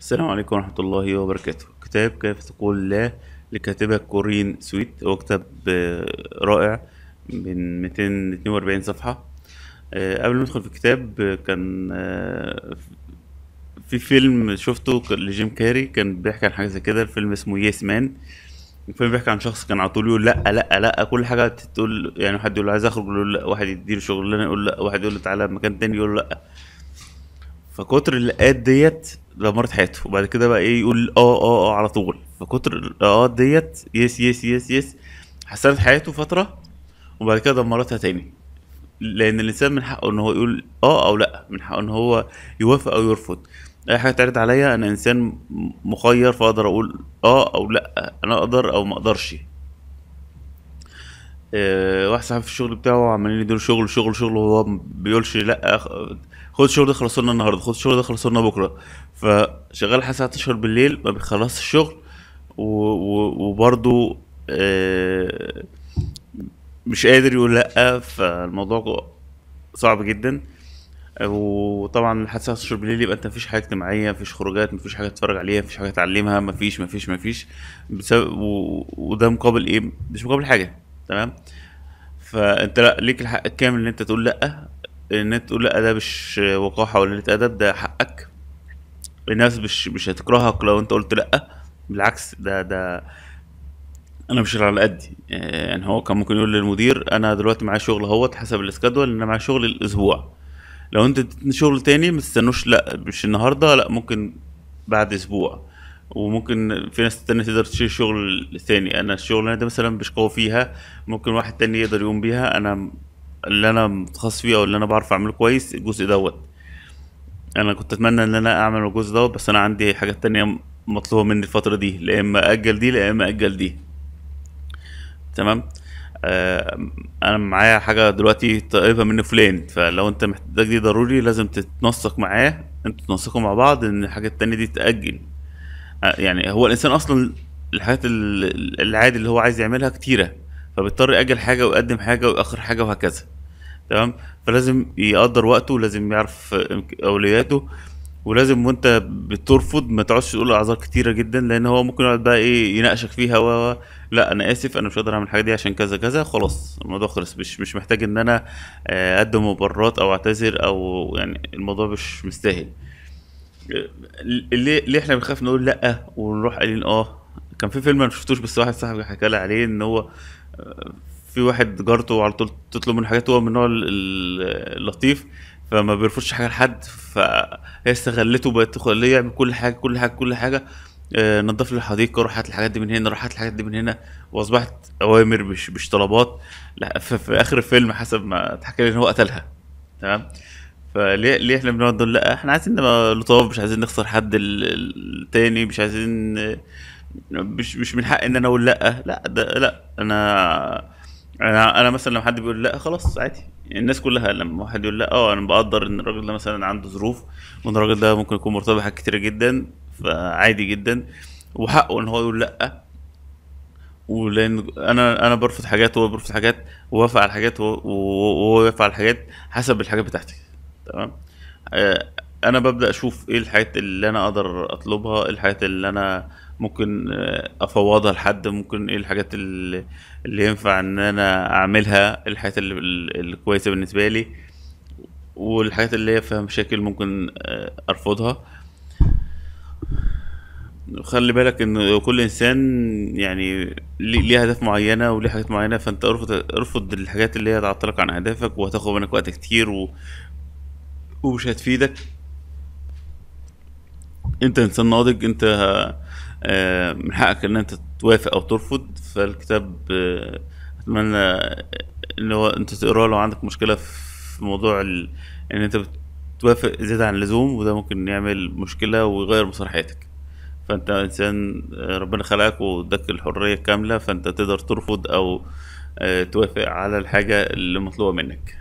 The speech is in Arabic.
السلام عليكم ورحمة الله وبركاته كتاب كيف تقول لا لكاتبة كورين سويت هو كتاب آه، رائع من 242 صفحة آه، قبل ما ندخل في الكتاب آه، كان في فيلم شفته لجيم كاري كان بيحكي عن حاجة زي كده الفيلم اسمه يس مان الفيلم بيحكي عن شخص كان على طول يقول لا لا لا كل حاجة تقول يعني حد يقول عايز اخرج يقول لا واحد يديله شغلانة يقول لا واحد يقول له تعالى مكان تاني يقول لا فكتر اللقاءات ديت دمرت حياته وبعد كده بقى ايه يقول اه اه اه على طول فكتر الاه آه، ديت يس يس يس يس حسنت حياته فترة وبعد كده دمرتها تاني لان الانسان من حقه ان هو يقول اه او لا من حقه ان هو يوافق او يرفض اي حاجه تعرض عليا انا انسان مخير فاقدر اقول اه او لا انا اقدر او ما اقدرش آه، واحد صاحبي في الشغل بتاعه عمالين يديروا شغل شغل شغل وهو بيقولش لا خد الشغل ده خلصوا لنا النهارده خد الشغل ده خلصوا لنا بكره فشغال لحد الساعه 12 بالليل ما بيخلصش الشغل وبرضه آه، مش قادر يقول لا فالموضوع صعب جدا وطبعا لحد الساعه 12 بالليل يبقى انت مفيش حاجه اجتماعيه مفيش خروجات مفيش حاجه تتفرج عليها مفيش حاجه تعلمها مفيش مفيش مفيش بسبب وده مقابل ايه مش مقابل حاجه تمام فانت لا ليك الحق الكامل ان انت تقول لا ان انت تقول لا ده مش وقاحه ولا قله ادب ده حقك الناس مش مش هتكرهك لو انت قلت لا بالعكس ده ده انا مش على قدي يعني هو كان ممكن يقول للمدير انا دلوقتي معايا شغل اهوت حسب الاسكادول انا معايا شغل الاسبوع لو انت شغل تاني ما تستنوش لا مش النهارده لا ممكن بعد اسبوع وممكن في ناس تانية تقدر تشيل شغل ثاني انا الشغلانه ده مثلا مش قوي فيها ممكن واحد تاني يقدر يقوم بيها انا اللي انا متخصص فيه او اللي انا بعرف اعمله كويس الجزء دوت انا كنت اتمنى ان انا اعمل الجزء دوت بس انا عندي حاجات تانية مطلوبه مني الفتره دي لا اما اجل دي لا اما اجل دي تمام آه، انا معايا حاجه دلوقتي طالبها من فلان فلو انت محتاج دي ضروري لازم تتنسق معاه انتوا تنسقوا مع بعض ان الحاجه التانية دي تتاجل يعني هو الانسان اصلا الحاجات العادي اللي هو عايز يعملها كتيره فبيضطر ياجل حاجه ويقدم حاجه ويأخر حاجه وهكذا تمام فلازم يقدر وقته ولازم يعرف اولوياته ولازم وانت بترفض ما تقعدش تقول اعذار كتيره جدا لان هو ممكن يقعد بقى ايه يناقشك فيها و لا انا اسف انا مش قادر اعمل الحاجه دي عشان كذا كذا خلاص الموضوع خلص مش مش محتاج ان انا آه، اقدم مبررات او اعتذر او يعني الموضوع مش مستاهل ليه ليه احنا بنخاف نقول لا ونروح قايلين اه كان في فيلم انا شفتوش بس واحد صاحبي حكى لي عليه ان هو آه، في واحد جارته على طول تطلب منه حاجات هو من النوع اللطيف فما بيرفضش حاجه لحد فهي استغلته بقت تخليه يعمل كل حاجه كل حاجه كل حاجه آه، نظف نضف لي الحديقه روح هات الحاجات دي من هنا روح هات الحاجات دي من هنا واصبحت اوامر مش مش طلبات لا في اخر الفيلم حسب ما اتحكى لي ان هو قتلها تمام فليه ليه احنا بنقعد نقول لا احنا عايزين نبقى لطاف مش عايزين نخسر حد التاني مش عايزين مش مش من حق ان انا اقول لا لا ده لا انا انا انا مثلا لما حد بيقول لا خلاص عادي الناس كلها لما واحد يقول لا اه انا بقدر ان الراجل ده مثلا عنده ظروف وان الراجل ده ممكن يكون مرتبط بحاجات كتيره جدا فعادي جدا وحقه ان هو يقول لا ولان انا انا برفض حاجات وهو بيرفض حاجات ووافق على حاجات وهو يوافق على حاجات حسب الحاجات بتاعتي تمام آه، انا ببدا اشوف ايه الحاجات اللي انا اقدر اطلبها ايه الحاجات اللي انا ممكن آه، افوضها لحد ممكن ايه الحاجات اللي, ينفع ان انا اعملها إيه الحاجات اللي الكويسه بالنسبه لي والحاجات اللي هي فيها مشاكل ممكن آه، ارفضها خلي بالك ان كل انسان يعني ليه اهداف معينه وليه حاجات معينه فانت ارفض ارفض الحاجات اللي هي تعطلك عن اهدافك وهتاخد منك وقت كتير ومش هتفيدك انت انسان ناضج انت آه، من حقك ان انت توافق او ترفض فالكتاب آه، اتمنى ان آه، هو انت تقراه لو عندك مشكله في موضوع ال... ان انت بتوافق زياده عن اللزوم وده ممكن يعمل مشكله ويغير مسار حياتك فانت انسان ربنا خلقك واداك الحريه الكامله فانت تقدر ترفض او توافق على الحاجه اللي مطلوبه منك